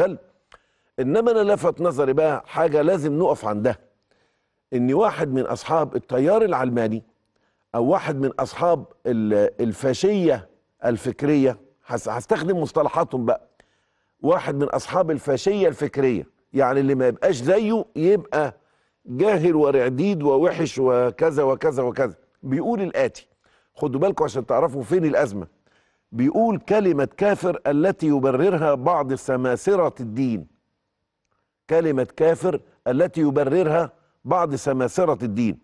غلب انما انا لفت نظري بقى حاجه لازم نقف عندها ان واحد من اصحاب التيار العلماني او واحد من اصحاب الفاشيه الفكريه هستخدم مصطلحاتهم بقى واحد من اصحاب الفاشيه الفكريه يعني اللي ما يبقاش زيه يبقى جاهل ورعديد ووحش وكذا وكذا وكذا بيقول الاتي خدوا بالكم عشان تعرفوا فين الازمه بيقول كلمة كافر التي يبررها بعض سماسرة الدين كلمة كافر التي يبررها بعض سماسرة الدين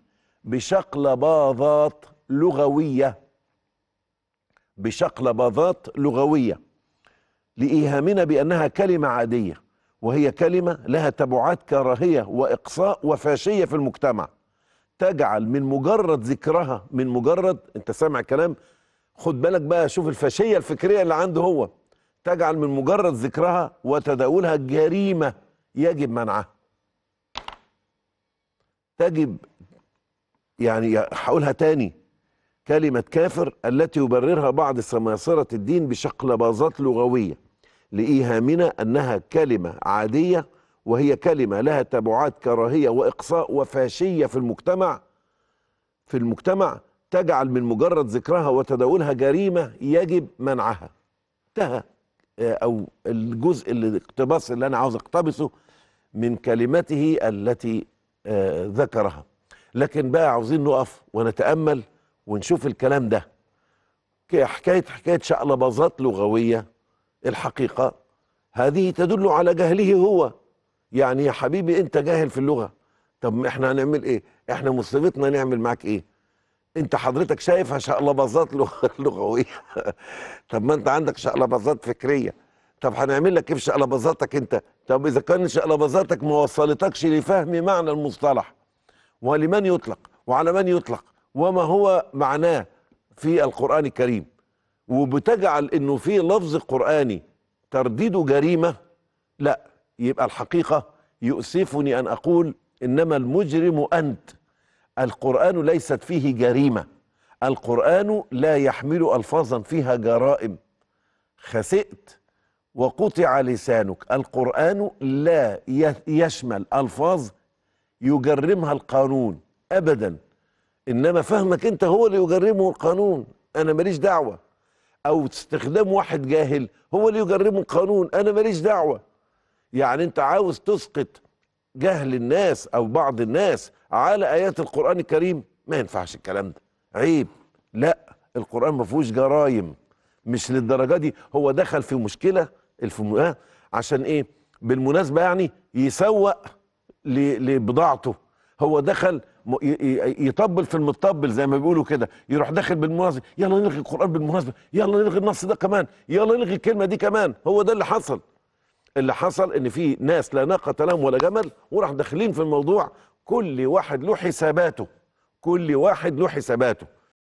بشقلباظات لغوية بشقلباظات لغوية لإيهامنا بأنها كلمة عادية وهي كلمة لها تبعات كراهية وإقصاء وفاشية في المجتمع تجعل من مجرد ذكرها من مجرد أنت سامع كلام خد بالك بقى شوف الفاشيه الفكريه اللي عنده هو تجعل من مجرد ذكرها وتداولها جريمه يجب منعها تجب يعني هقولها تاني كلمة كافر التي يبررها بعض سماسرة الدين بشقلباظات لغوية لإيهامنا أنها كلمة عادية وهي كلمة لها تبعات كراهية وإقصاء وفاشية في المجتمع في المجتمع تجعل من مجرد ذكرها وتداولها جريمة يجب منعها انتهى آه، أو الجزء الاقتباس اللي أنا عاوز أقتبسه من كلمته التي آه، ذكرها لكن بقى عاوزين نقف ونتأمل ونشوف الكلام ده حكاية حكاية شقلباظات لغوية الحقيقة هذه تدل على جهله هو يعني يا حبيبي انت جاهل في اللغة طب احنا هنعمل ايه احنا مصيبتنا نعمل معاك ايه انت حضرتك شايفها شقلبظات لغويه طب ما انت عندك شقلبظات فكريه طب هنعمل لك ايه في شقلبظاتك انت طب اذا كان شقلبظاتك ما وصلتكش لفهم معنى المصطلح ولمن يطلق وعلى من يطلق وما هو معناه في القران الكريم وبتجعل انه في لفظ قراني ترديده جريمه لا يبقى الحقيقه يؤسفني ان اقول انما المجرم انت القرآن ليست فيه جريمة القرآن لا يحمل ألفاظا فيها جرائم خسئت وقطع لسانك القرآن لا يشمل ألفاظ يجرمها القانون أبدا إنما فهمك أنت هو اللي يجرمه القانون أنا ماليش دعوة أو استخدام واحد جاهل هو اللي يجرمه القانون أنا ماليش دعوة يعني أنت عاوز تسقط جهل الناس أو بعض الناس على ايات القران الكريم ما ينفعش الكلام ده عيب لا القران ما فيهوش جرايم مش للدرجه دي هو دخل في مشكله الفمو... آه عشان ايه بالمناسبه يعني يسوق ل... لبضاعته هو دخل م... ي... يطبل في المطبل زي ما بيقولوا كده يروح داخل بالمناسبه يلا نلغي القران بالمناسبه يلا نلغي النص ده كمان يلا نلغي الكلمه دي كمان هو ده اللي حصل اللي حصل ان في ناس لا ناقه لهم ولا جمل وراح داخلين في الموضوع كل واحد له حساباته كل واحد له حساباته